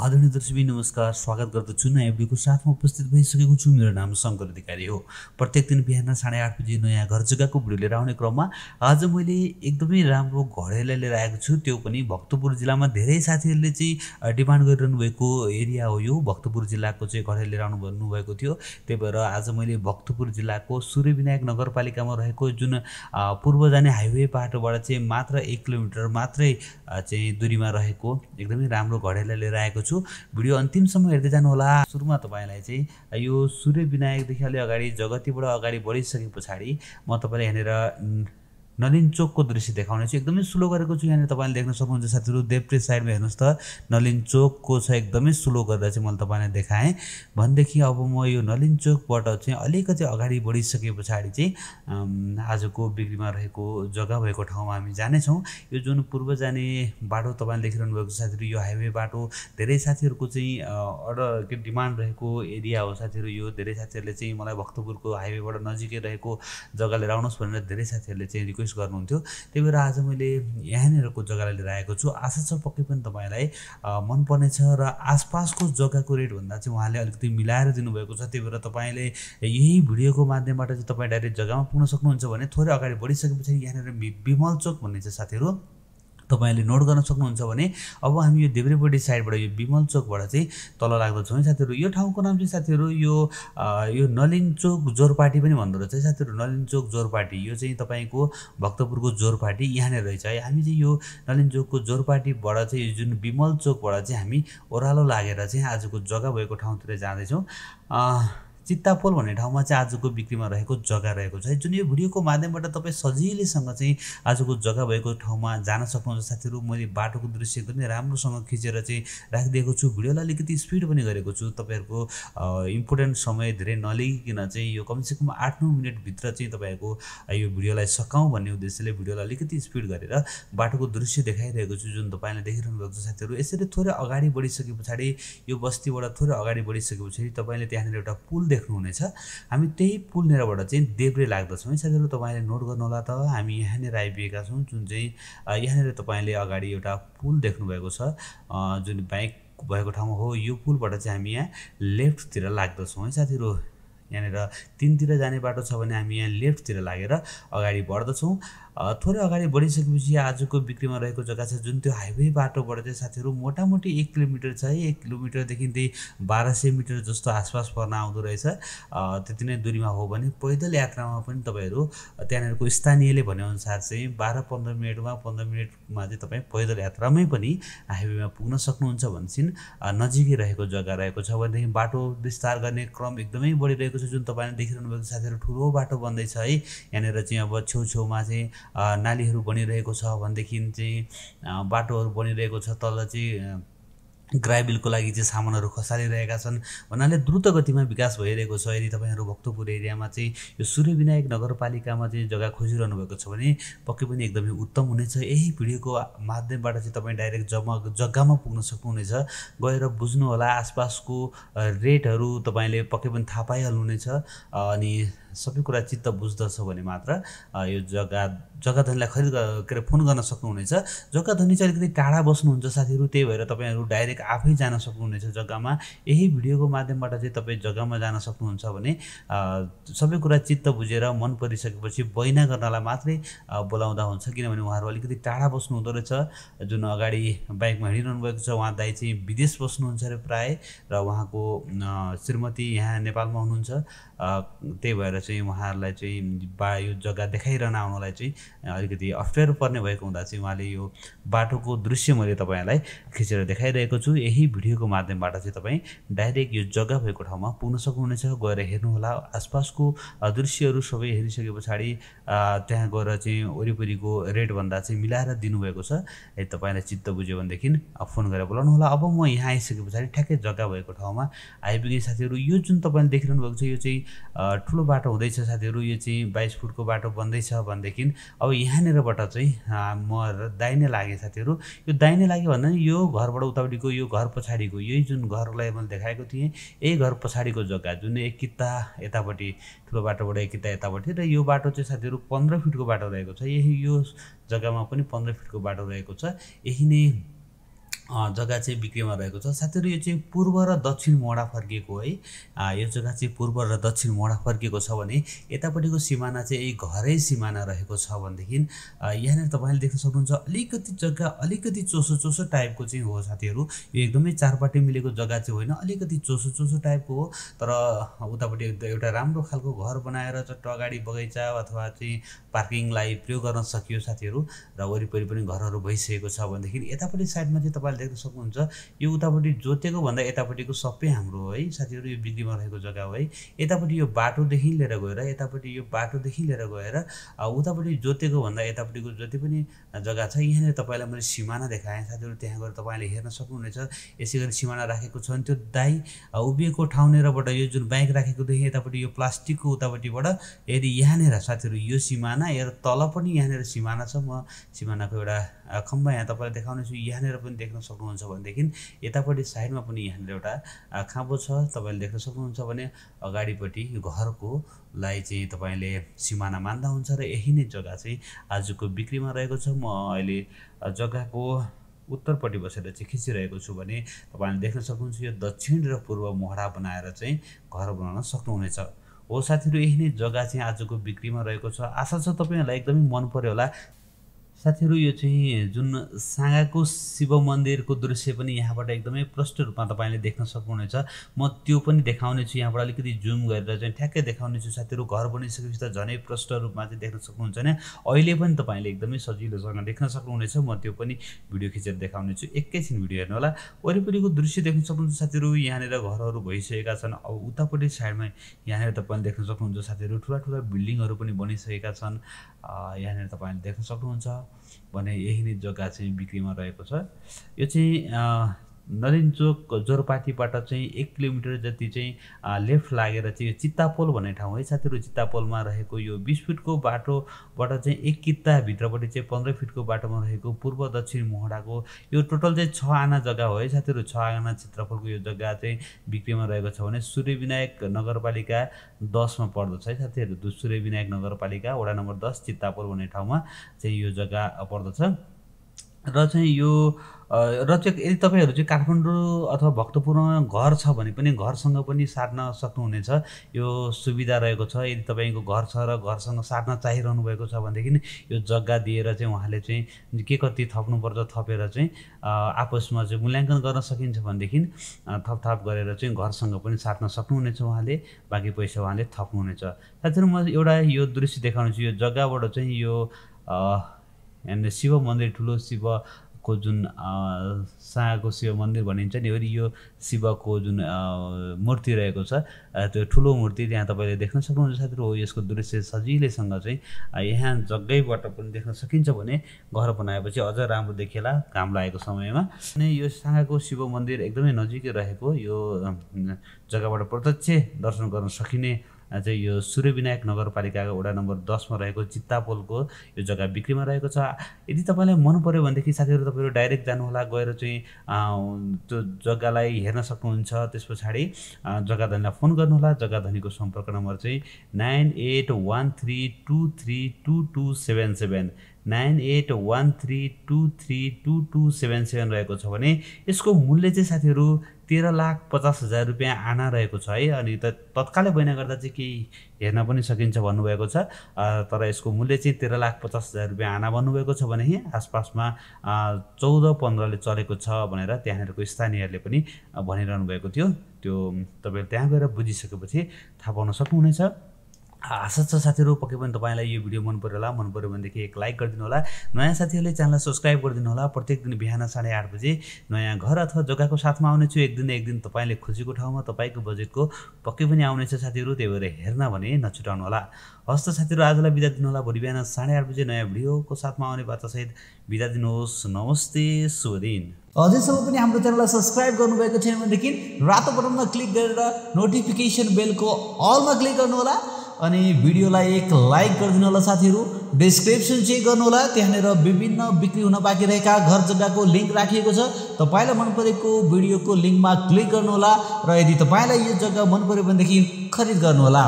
आदरणीय दर्शी नमस्कार स्वागत गर्दछु नयाँ एफडीको साथमा उपस्थित भइसकेको छु मेरो नाम शङ्कर अधिकारी हो प्रत्येक दिन बिहान साढे आठ बजी नयाँ घर जग्गाको भिडियो लिएर आउने क्रममा आज मैले एकदमै राम्रो घडेलाई लिएर आएको छु त्यो पनि भक्तपुर जिल्लामा धेरै साथीहरूले चाहिँ डिमान्ड गरिरहनु भएको एरिया हो यो भक्तपुर जिल्लाको चाहिँ घडेल लिएर आउनु भन्नुभएको थियो त्यही भएर आज मैले भक्तपुर जिल्लाको सूर्यविनायक नगरपालिकामा रहेको जुन पूर्व जाने हाइवे बाटोबाट चाहिँ मात्र एक किलोमिटर मात्रै चाहिँ दुरीमा रहेको एकदमै राम्रो घडेलाई लिएर आएको छु भिडियो अन्तिमसम्म हेर्दै जानुहोला सुरुमा तपाईँलाई चाहिँ यो सूर्य विनायकदेखि अलि अगाडि जगतीबाट अगाडि बढिसके पछाडि म तपाईँलाई यहाँनिर नलिन चोकको दृश्य देखाउने छु एकदमै स्लो गरेको छु यहाँनिर तपाईँले देख्न सक्नुहुन्छ साथीहरू देब्रे साइडमा हेर्नुहोस् त नलिन चोकको छ एकदमै स्लो गरेर चाहिँ मैले तपाईँलाई देखाएँ भनेदेखि अब म यो नलिन चोकबाट चाहिँ अलिकति अगाडि बढिसके पछाडि चाहिँ आजको बिक्रीमा रहेको जग्गा भएको ठाउँमा हामी जानेछौँ यो जुन पूर्व जाने बाटो तपाईँले देखिरहनु भएको साथीहरू यो हाइवे बाटो धेरै साथीहरूको चाहिँ अर्डर के डिमान्ड रहेको एरिया हो साथीहरू यो धेरै साथीहरूले चाहिँ मलाई भक्तपुरको हाइवेबाट नजिकै रहेको जग्गा लिएर आउनुहोस् भनेर धेरै साथीहरूले चाहिँ रिक्वेस्ट गर्नुहुन्थ्यो त्यही भएर आज मैले यहाँनिरको जग्गालाई लिएर आएको छु आशा छ पक्कै पनि तपाईँलाई मनपर्नेछ र आसपासको जग्गाको रेटभन्दा चाहिँ उहाँले अलिकति मिलाएर दिनुभएको छ त्यही भएर तपाईँले यही भिडियोको माध्यमबाट चाहिँ तपाईँ डाइरेक्ट जग्गामा पुग्न सक्नुहुन्छ भने थोरै अगाडि बढिसके पछाडि यहाँनिर विमल चोक भन्ने चाहिँ साथीहरू तपाईँले नोट गर्न सक्नुहुन्छ भने अब हामी यो देब्रेपट्टि साइडबाट यो विमल चोकबाट चाहिँ तल लाग्दछौँ है साथीहरू यो ठाउँको नाम चाहिँ साथीहरू यो यो नलिन चोक जोरपाटी पनि भन्दो रहेछ है साथीहरू नलिन चोक जोरपाटी यो चाहिँ तपाईँको भक्तपुरको जोरपाटी यहाँनिर रहेछ है हामी चाहिँ यो नलिन चोकको जोरपाटीबाट चाहिँ जुन विमल चोकबाट चाहिँ हामी ओह्रालो लागेर चाहिँ आजको जग्गा भएको ठाउँतिर जाँदैछौँ चित्तापोल भन्ने ठाउँमा चाहिँ आजको बिक्रीमा रहेको जग्गा रहेको छ है जुन यो भिडियोको माध्यमबाट तपाईँ सजिलैसँग चाहिँ आजको जग्गा भएको ठाउँमा जान सक्नुहुन्छ साथीहरू मैले बाटोको दृश्य एकदमै राम्रोसँग खिचेर चाहिँ राखिदिएको छु भिडियोलाई अलिकति स्पिड पनि गरेको छु तपाईँहरूको इम्पोर्टेन्ट समय धेरै नलिकन चाहिँ यो कमसेकम आठ नौ मिनटभित्र चाहिँ तपाईँहरूको यो भिडियोलाई सकाउँ भन्ने उद्देश्यले भिडियोलाई अलिकति स्पिड गरेर बाटोको दृश्य देखाइरहेको छु जुन तपाईँले देखिरहनु भएको छ साथीहरू यसरी थोरै अगाडि बढिसके पछाडि यो बस्तीबाट थोरै अगाडि बढिसके पछाडि तपाईँले त्यहाँनिर एउटा पुल देख्नुहुनेछ हामी त्यही पुलनेरबाट चाहिँ देब्रे लाग्दछौँ है साथीहरू तपाईँले नोट गर्नु होला त हामी यहाँनिर आइपुगेका छौँ जुन चाहिँ यहाँनिर तपाईँले अगाडि एउटा पुल देख्नुभएको छ जुन बाइक भएको ठाउँ हो यो पुलबाट चाहिँ हामी यहाँ लेफ्टतिर लाग्दछौँ है साथीहरू यहाँनिर तिनतिर जाने बाटो छ भने हामी यहाँ लेफ्टतिर लागेर अगाडि बढ्दछौँ थोरै अगाडि बढिसकेपछि आजको बिक्रीमा रहेको जग्गा छ जुन त्यो हाइवे बाटोबाट चाहिँ साथीहरू मोटामोटी एक किलोमिटर छ है एक किलोमिटरदेखि त्यही बाह्र सय मिटर जस्तो आसपास पर्न आउँदो रहेछ त्यति नै दुरीमा हो भने पैदल यात्रामा पनि तपाईँहरू त्यहाँनिरको स्थानीयले भनेअनुसार चाहिँ बाह्र पन्ध्र मिनटमा पन्ध्र मिनटमा चाहिँ तपाईँ पैदल यात्रामै पनि हाइवेमा पुग्न सक्नुहुन्छ भनेपछि नजिकै रहेको जग्गा रहेको छ भनेदेखि बाटो विस्तार गर्ने क्रम एकदमै बढिरहेको छ जुन तपाईँले देखिरहनु भएको साथीहरू ठुलो बाटो बन्दैछ है यहाँनिर चाहिँ अब छेउछेउमा चाहिँ नालीहरू बनिरहेको छ भनेदेखि चाहिँ बाटोहरू बनिरहेको छ तल चाहिँ क्राय बिलको लागि चाहिँ सामानहरू खसालिरहेका छन् भन्नाले द्रुत गतिमा विकास भइरहेको छ यदि तपाईँहरू भक्तपुर एरियामा चाहिँ यो सूर्यविनायक नगरपालिकामा चाहिँ जग्गा खोजिरहनु भएको छ भने पक्कै पनि एकदमै उत्तम हुनेछ यही भिडियोको माध्यमबाट चाहिँ तपाईँ डाइरेक्ट जम्मा जग्गामा पुग्न सक्नुहुनेछ गएर बुझ्नुहोला आसपासको रेटहरू तपाईँले पक्कै पनि थाहा पाइहाल्नुहुनेछ अनि सबै कुरा चित्त बुझ्दछ भने मात्र यो जग्गा जग्गा धनीलाई खरिद के अरे फोन गर्न सक्नुहुनेछ जग्गा धनी चाहिँ अलिकति टाढा बस्नुहुन्छ साथीहरू त्यही भएर तपाईँहरू डाइरेक्ट आफै जान सक्नुहुनेछ जग्गामा यही भिडियोको माध्यमबाट चाहिँ तपाईँ जग्गामा जान सक्नुहुन्छ भने सबै कुरा चित्त बुझेर मन परिसकेपछि बैना गर्नलाई मात्रै बोलाउँदा हुन्छ किनभने उहाँहरू अलिकति टाढा बस्नु हुँदो रहेछ जुन अगाडि बाइकमा हिँडिरहनु भएको छ उहाँ दाई चाहिँ विदेश बस्नुहुन्छ अरे प्राय र उहाँको श्रीमती यहाँ नेपालमा हुनुहुन्छ त्यही भएर चाहिँ उहाँहरूलाई चाहिँ बा यो जग्गा देखाइरहन आउनलाई चाहिँ अलिकति अप्ठ्यारो पर्ने भएको हुँदा चाहिँ उहाँले यो बाटोको दृश्य मैले तपाईँहरूलाई खिचेर देखाइरहेको छु यही भिडियोको माध्यमबाट चाहिँ तपाईँ डाइरेक्ट यो जग्गा भएको ठाउँमा पुग्न सक्नुहुनेछ गएर हेर्नुहोला आसपासको दृश्यहरू सबै हेरिसके पछाडि त्यहाँ गएर चाहिँ वरिपरिको रेटभन्दा चाहिँ मिलाएर दिनुभएको छ यदि तपाईँलाई चित्त बुझ्यो भनेदेखि फोन गरेर बोलाउनु होला अब म यहाँ आइसके पछाडि ठ्याक्कै जग्गा भएको ठाउँमा आइपुगेँ साथीहरू यो जुन तपाईँले देखिरहनु भएको छ यो चाहिँ ठुलो बाटो हुँदैछ साथीहरू यो चाहिँ बाइस फुटको बाटो बन्दैछ भनेदेखि अब यहाँनिरबाट चाहिँ म दाइने लागेँ साथीहरू यो दाहिने लाग्यो भन्दा यो घरबाट उतापट्टिको यो घर पछाडिको यही जुन घरलाई मैले देखाएको थिएँ यही घर पछाडिको जग्गा जुन एक किता यतापट्टि ठुलो बाटोबाट एक किता यतापट्टि र यो बाटो चाहिँ साथीहरू पन्ध्र फिटको बाटो रहेको छ यही यो जग्गामा पनि पन्ध्र फिटको बाटो रहेको छ यही नै जग्गा चाहिँ बिक्रीमा रहेको छ साथीहरू यो चाहिँ पूर्व र दक्षिण मोडा फर्किएको है यो जग्गा चाहिँ पूर्व र दक्षिण मोडा फर्किएको छ भने यतापट्टिको सिमाना चाहिँ घरै सिमाना रहेको छ भनेदेखि यहाँनिर तपाईँले देख्न सक्नुहुन्छ अलिकति जग्गा अलिकति चोसो चोसो टाइपको चाहिँ हो साथीहरू यो एकदमै चारपट्टि मिलेको जग्गा चाहिँ होइन अलिकति चोसो चोसो टाइपको हो तर उतापट्टि एउटा राम्रो खालको घर बनाएर चट्ट अगाडि बगैँचा अथवा चाहिँ पार्किङलाई प्रयोग गर्न सकियो साथीहरू र वरिपरि पनि घरहरू भइसकेको छ भनेदेखि यतापट्टि साइडमा चाहिँ तपाईँले देख्न सक्नुहुन्छ यो उतापट्टि जोतेको भन्दा यतापट्टिको सबै हाम्रो है साथीहरू यो बिक्रीमा रहेको जग्गा हो है यतापट्टि यो बाटोदेखि लिएर गएर यतापट्टि यो बाटोदेखि लिएर गएर उतापट्टि जोतेको भन्दा यतापट्टिको जति पनि जग्गा छ यहाँनिर तपाईँलाई मैले सिमाना देखाएँ साथीहरू त्यहाँ गएर तपाईँले हेर्न सक्नुहुनेछ यसै गरी सिमाना राखेको छ त्यो दाई उभिएको ठाउँनिरबाट यो जुन बाइक राखेकोदेखि यतापट्टि यो प्लास्टिकको उतापट्टिबाट यदि यहाँनिर साथीहरू यो सिमाना यहाँ तल पनि यहाँनिर सिमाना छ म सिमानाको एउटा खम्बा यहाँ तपाईँलाई देखाउनेछु यहाँनिर पनि देख देख्न सक्नुहुन्छ भनेदेखि यतापट्टि साइडमा पनि यहाँनिर एउटा खाँबो छ तपाईँले देख्न सक्नुहुन्छ भने अगाडिपट्टि घरको लाई चाहिँ तपाईँले सिमाना मान्दा हुन्छ र यही नै जग्गा चाहिँ आजको बिक्रीमा रहेको छ म अहिले जग्गाको उत्तरपट्टि बसेर चाहिँ खिचिरहेको छु भने तपाईँले देख्न सक्नुहुन्छ यो दक्षिण र पूर्व मोहरा बनाएर चाहिँ घर बनाउन सक्नुहुनेछ हो साथीहरू यही नै जग्गा चाहिँ आजको बिक्रीमा रहेको छ आशा छ तपाईँहरूलाई एकदमै मन पऱ्यो होला साथीहरू यो चाहिँ जुन साँगाको शिव मन्दिरको दृश्य पनि यहाँबाट एकदमै प्रष्ट रूपमा तपाईँले देख्न सक्नुहुनेछ म त्यो पनि देखाउने छु यहाँबाट अलिकति जुम गरेर चाहिँ ठ्याक्कै देखाउने छु साथीहरू घर बनिसकेपछि त झनै प्रष्ट रूपमा चाहिँ देख्न सक्नुहुन्छ होइन अहिले पनि तपाईँले एकदमै सजिलोसँग देख्न सक्नुहुनेछ म त्यो पनि भिडियो खिचेर देखाउने छु एकैछिन भिडियो हेर्नु होला वरिपरिको दृश्य देख्न सक्नुहुन्छ साथीहरू यहाँनिर घरहरू भइसकेका छन् अब उतापट्टि साइडमा यहाँनिर तपाईँले देख्न सक्नुहुन्छ साथीहरू ठुला ठुला बिल्डिङहरू पनि बनिसकेका छन् यहाँनिर तपाईँले देख्न सक्नुहुन्छ भने यही नै जग्गा चाहिँ बिक्रीमा रहेको छ यो चाहिँ नरेनचोक जोरपाटीबाट चाहिँ एक किलोमिटर जति चाहिँ लेफ्ट लागेर चाहिँ यो चित्तापोल भन्ने ठाउँ है साथीहरू चित्तापोलमा रहेको यो बिस फिटको बाटोबाट चाहिँ एक किताभित्रपट्टि चाहिँ पन्ध्र फिटको बाटोमा रहेको पूर्व दक्षिण मोहडाको यो टोटल चाहिँ छ आना जग्गा हो है साथीहरू छ आना क्षेत्रफलको यो जग्गा चाहिँ बिक्रीमा रहेको छ भने सूर्यविनायक नगरपालिका दसमा पर्दछ है साथीहरू सूर्यविनायक नगरपालिका वडा नम्बर दस चित्तापोल भन्ने ठाउँमा चाहिँ यो जग्गा पर्दछ र चाहिँ यो र चाहिँ यदि तपाईँहरू चाहिँ काठमाडौँ अथवा भक्तपुरमा घर छ भने पनि घरसँग पनि सार्न सक्नुहुनेछ यो सुविधा रहेको छ यदि तपाईँको घर छ र घरसँग सार्न चाहिरहनु भएको छ भनेदेखि यो जग्गा दिएर चाहिँ उहाँले चाहिँ के कति थप्नुपर्छ थपेर चाहिँ आपसमा चाहिँ मूल्याङ्कन गर्न सकिन्छ भनेदेखि थपथाप गरेर चाहिँ घरसँग पनि सार्न सक्नुहुनेछ उहाँले बाँकी पैसा उहाँले थप्नुहुनेछ साथीहरू म एउटा यो दृश्य देखाउनु छु यो जग्गाबाट चाहिँ यो एन्ड शिव मन्दिर ठुलो शिवको जुन साँगाको शिव मन्दिर भनिन्छ नि वरि यो शिवको जुन मूर्ति रहेको छ uh, त्यो ठुलो मूर्ति त्यहाँ तपाईँले देख्न सक्नुहुन्छ साथीहरू हो यसको दृश्य सजिलैसँग चाहिँ uh, यहाँ जग्गैबाट पनि देख्न सकिन्छ भने घर बनाएपछि अझ राम्रो देखेला घाम लागेको समयमा अनि यो साँगाको शिव मन्दिर एकदमै नजिकै रहेको यो uh, जग्गाबाट प्रत्यक्ष दर्शन गर्न सकिने चाहिँ यो सूर्यविनायक नगरपालिकाको वडा नम्बर दसमा रहेको चित्तापोलको यो जग्गा बिक्रीमा रहेको छ यदि तपाईँलाई मन पऱ्यो भनेदेखि साथीहरू तपाईँहरू डाइरेक्ट जानुहोला गएर चाहिँ त्यो जग्गालाई हेर्न सक्नुहुन्छ त्यस पछाडि जग्गा धनीलाई फोन गर्नुहोला जग्गा धनीको सम्पर्क नम्बर चाहिँ nine eight one three two three two two seven seven nine eight one three two three two two seven seven रहेको छ भने यसको मूल्य चाहिँ साथीहरू तेह्र लाख पचास हजार रुपियाँ आना रहेको छ है अनि त तत्कालै बहिना गर्दा चाहिँ केही हेर्न पनि सकिन्छ भन्नुभएको छ तर यसको मूल्य चाहिँ तेह्र लाख पचास हजार रुपियाँ आना भन्नुभएको छ भने आसपासमा चौध पन्ध्रले चलेको छ भनेर त्यहाँनिरको स्थानीयहरूले पनि भनिरहनु भएको थियो त्यो तपाईँले त्यहाँ गएर बुझिसकेपछि थाहा पाउन सक्नुहुनेछ आशा छ साथीहरू पक्कै पनि तपाईँलाई यो भिडियो मन पऱ्यो होला मन पऱ्यो भनेदेखि एक लाइक गरिदिनु होला नयाँ साथीहरूले च्यानललाई सब्सक्राइब गरिदिनु होला प्रत्येक दिन बिहान साढे आठ बजे नयाँ घर अथवा जग्गाको साथमा आउनेछु एक दिन एक दिन तपाईँले खुसीको ठाउँमा तपाईँको बजेटको पक्कै पनि आउनेछ साथीहरू त्यही भएर हेर्न भने नछुटाउनु होला हस्त साथीहरू आजलाई बिदा दिनुहोला भोलि बिहान साढे आठ बजे नयाँ भिडियोको साथमा आउने बाचासहित बिदा दिनुहोस् नमस्ते शुभ दिन अझैसम्म पनि हाम्रो च्यानललाई सब्सक्राइब गर्नुभएको छैन भनेदेखि रातो बटनमा क्लिक गरेर नोटिफिकेसन बेलको अलमा क्लिक गर्नुहोला अनि भिडियोलाई एक लाइक गरिदिनु होला साथीहरू डिस्क्रिप्सन चेक गर्नुहोला त्यहाँनिर विभिन्न बिक्री हुन बाँकी रहेका घर जग्गाको लिङ्क राखिएको छ तपाईँलाई मन परेको भिडियोको लिङ्कमा क्लिक गर्नुहोला र यदि तपाईँलाई यो जग्गा मन पऱ्यो भनेदेखि खरिद गर्नुहोला